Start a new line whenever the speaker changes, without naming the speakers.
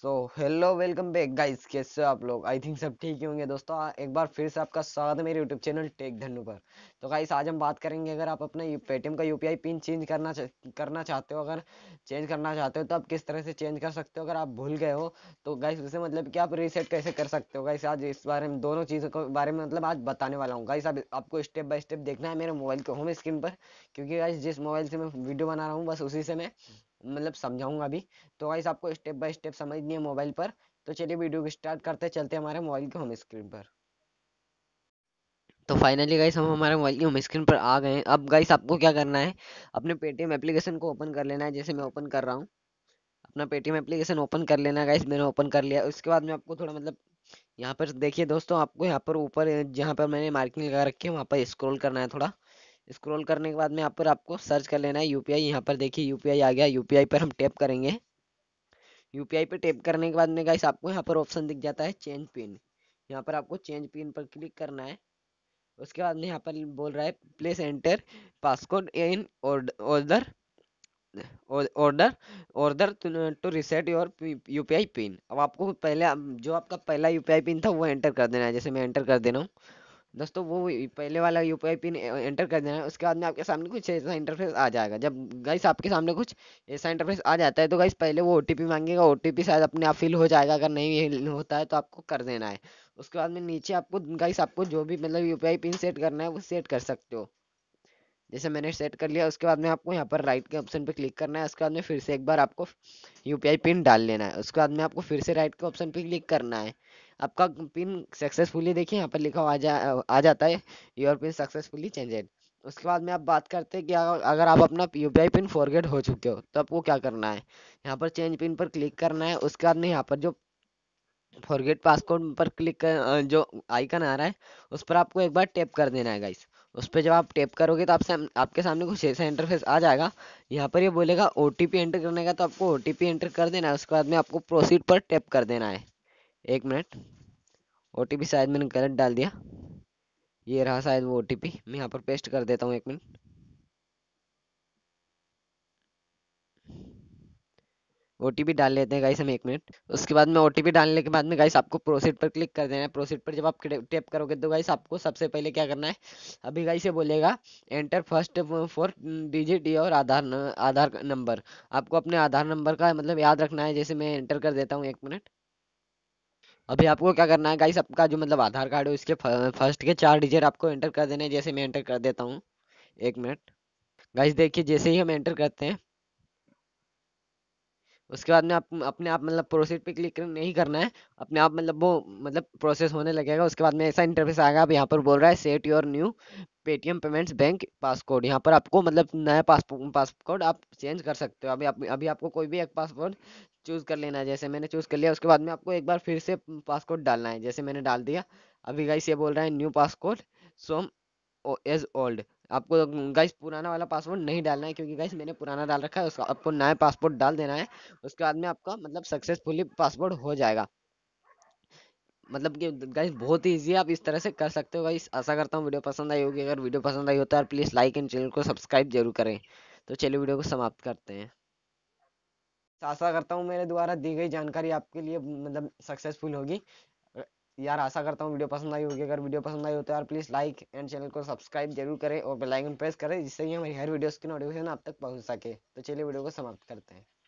सो hello welcome back guys कैसे हो आप लोग आई थिंक सब ठीक ही होंगे दोस्तों हाँ, एक बार फिर से आपका स्वागत है मेरे यूट्यूब चैनल टेक धनु पर तो गाइस आज हम बात करेंगे अगर आप अपना पेटीएम का यूपीआई पिन चेंज करना चा, करना चाहते हो अगर चेंज करना चाहते हो तो आप किस तरह से चेंज कर सकते हो अगर आप भूल गए हो तो गाइस उसे मतलब कि आप रीसेट कैसे कर सकते हो गाइस आज इस बारे में दोनों चीज़ों के बारे में मतलब आज बताने वाला हूँ गाइस आपको स्टेप बाय स्टेप देखना है मेरे मोबाइल के होम स्क्रीन पर क्योंकि गाइस जिस मोबाइल से मैं वीडियो बना रहा हूँ बस उसी से मैं मतलब समझाऊंगा अभी तो गाइस आपको स्टेप बाय स्टेप समझनी है मोबाइल पर तो चलिए वीडियो को स्टार्ट करते चलते हमारे मोबाइल के होम स्क्रीन पर तो फाइनली गाइस हम हमारे मोबाइल की होम स्क्रीन पर आ गए हैं अब गाइस आपको क्या करना है अपने पेटीएम एप्लीकेशन को ओपन कर लेना है जैसे मैं ओपन कर रहा हूँ अपना पेटीएम एप्लीकेशन ओपन कर लेना गाइस मैंने ओपन कर लिया उसके बाद में आपको थोड़ा मतलब यहाँ पर देखिए दोस्तों आपको यहाँ पर ऊपर जहाँ पर मैंने मार्किंग लगा रखी है वहाँ पर स्क्रॉल करना है थोड़ा स्क्रॉल करने के बाद में यहाँ पर आपको सर्च कर लेना है यूपीआई यहाँ पर देखिए यूपीआई आ गया यूपीआई पर हम टैप करेंगे यूपीआई पर टैप करने के बाद में गाइस आपको यहाँ पर ऑप्शन दिख जाता है चेंज पिन यहाँ पर आपको चेंज पिन पर क्लिक करना है उसके बाद में यहाँ पर बोल रहा है please enter passcode in order order order to reset your U P I PIN अब आपको पहले जो आपका पहला यू पी आई पिन था वो एंटर कर देना है जैसे मैं एंटर कर दे रहा हूँ दोस्तों वो पहले वाला यू पिन एंटर कर देना है उसके बाद में आपके सामने कुछ ऐसा इंटरफेस आ जाएगा जब गाइस आपके सामने कुछ ऐसा इंटरफेस आ जाता है तो गाइस पहले वो ओ मांगेगा ओ शायद अपने आप फिल हो जाएगा अगर नहीं होता है तो आपको कर देना है उसके बाद में नीचे आपको गाइस आपको जो भी मतलब यू पिन सेट करना है वो सेट कर सकते हो जैसे मैंने सेट कर लिया उसके बाद में आपको यहाँ पर राइट के ऑप्शन पे क्लिक करना है उसके बाद में फिर से एक बार आपको यूपीआई पिन डाल लेना है उसके बाद में आपको फिर से राइट के ऑप्शन पे क्लिक करना है आपका पिन सक्सेसफुली देखिए यहाँ पर लिखा हुआ आ, जा, आ जाता है योर पिन सक्सेसफुली चेंजेड उसके बाद में आप बात करते हैं कि अगर आप अपना यू पिन फॉरगेट हो चुके हो तो आपको क्या करना है यहाँ पर चेंज पिन पर क्लिक करना है उसके बाद में यहाँ पर जो फॉरगेट पासकोड पर क्लिक कर जो आइकन आ रहा है उस पर आपको एक बार टैप कर देना है गाइस उस पर जब आप टैप करोगे तो आप साम, आपके सामने कुछ ऐसा इंटरफेस आ जाएगा यहाँ पर ये बोलेगा ओ एंटर करने का तो आपको ओ एंटर कर देना है उसके बाद में आपको प्रोसीड पर टैप कर देना है एक मिनट ओ शायद मैंने गलत डाल दिया ये रहा शायद वो ओ मैं यहाँ पर पेस्ट कर देता हूँ एक मिनट ओ डाल लेते हैं गाइस हम एक मिनट उसके बाद में ओ डालने के बाद में गाइस आपको प्रोसीड पर क्लिक कर देना है प्रोसीड पर जब आप टैप करोगे तो गाइस आपको सबसे पहले क्या करना है अभी गाइस ये बोलेगा एंटर फर्स्ट फोर डिजिट और आधार आधार नंबर आपको अपने आधार नंबर का मतलब याद रखना है जैसे मैं एंटर कर देता हूँ एक मिनट अभी आपको क्या करना है गाइस आपका जो मतलब आधार कार्ड है उसके फर्स्ट के चार डिजिट आपको एंटर कर देने जैसे मैं एंटर कर देता हूँ एक मिनट गाइस देखिए जैसे ही हम एंटर करते हैं उसके बाद में आप अपने आप मतलब प्रोसीड पे क्लिक नहीं करना है अपने आप मतलब वो मतलब प्रोसेस होने लगेगा उसके बाद में ऐसा इंटरफेस आएगा अब यहाँ पर बोल रहा है set your new Paytm payments bank passcode यहाँ पर आपको मतलब नया पासपोर्ट पासकोड आप चेंज कर सकते हो अभी आप, अभी आपको कोई भी एक पासवर्ड चूज़ कर लेना है जैसे मैंने चूज़ कर लिया उसके बाद में आपको एक बार फिर से पासकोड डालना है जैसे मैंने डाल दिया अभी गाइस ये बोल रहा है new passcode so as old आपको गाइस पुराना वाला पासवर्ड नहीं डालना है क्योंकि गाइस मैंने पुराना डाल रखा है उसका आपको नया पासपोर्ट डाल देना है उसके बाद में आपका मतलब सक्सेसफुली पासपोर्ट हो जाएगा मतलब कि गाइस बहुत ही ईजी है आप इस तरह से कर सकते हो गाइस आशा करता हूँ वीडियो पसंद आई होगी अगर वीडियो पसंद आई हो तो यार प्लीज़ लाइक एंड चैनल को सब्सक्राइब जरूर करें तो चलिए वीडियो को समाप्त करते हैं तो आशा करता हूँ मेरे द्वारा दी गई जानकारी आपके लिए मतलब सक्सेसफुल होगी यार आशा करता हूँ वीडियो पसंद आई होगी अगर वीडियो पसंद आई हो तो यार प्लीज़ लाइक एंड चैनल को सब्सक्राइब जरूर करें और बेल आइकन प्रेस करें जिससे कि हमारी हर वीडियोस की नोटिफिकेशन आप तक पहुँच सके तो चलिए वीडियो को समाप्त करते हैं